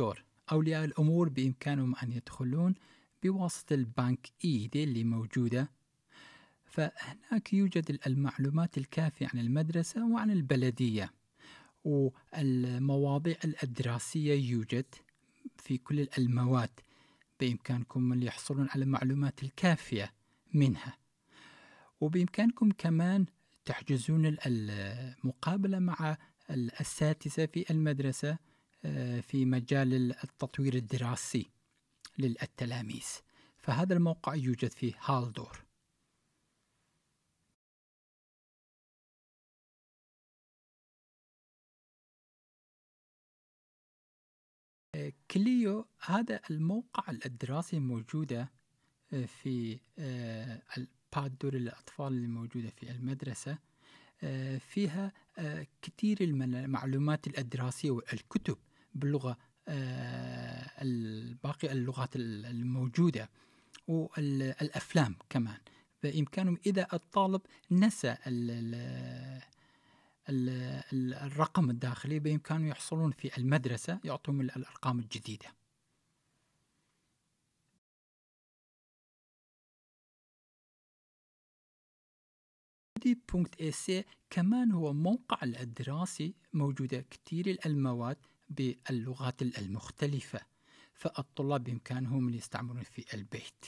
دور أولياء الأمور بإمكانهم أن يدخلون بواسطة البنك إيدي اللي موجودة فهناك يوجد المعلومات الكافية عن المدرسة وعن البلدية والمواضيع الدراسية يوجد في كل المواد بإمكانكم يحصلون على المعلومات الكافية منها وبإمكانكم كمان تحجزون المقابلة مع الأساتذة في المدرسة في مجال التطوير الدراسي للتلاميذ فهذا الموقع يوجد في هالدور كليو هذا الموقع الدراسي موجودة آه، في آه، البادور للأطفال الموجودة في المدرسة آه، فيها كثير المعلومات الدراسية والكتب باللغة آه، باقي اللغات الموجودة والأفلام كمان بإمكانهم إذا الطالب نسى الرقم الداخلي بإمكانهم يحصلون في المدرسة يعطون الأرقام الجديدة إيه كمان هو موقع الدراسي موجودة كثير المواد باللغات المختلفة فالطلاب بإمكانهم أن يستعملون في البيت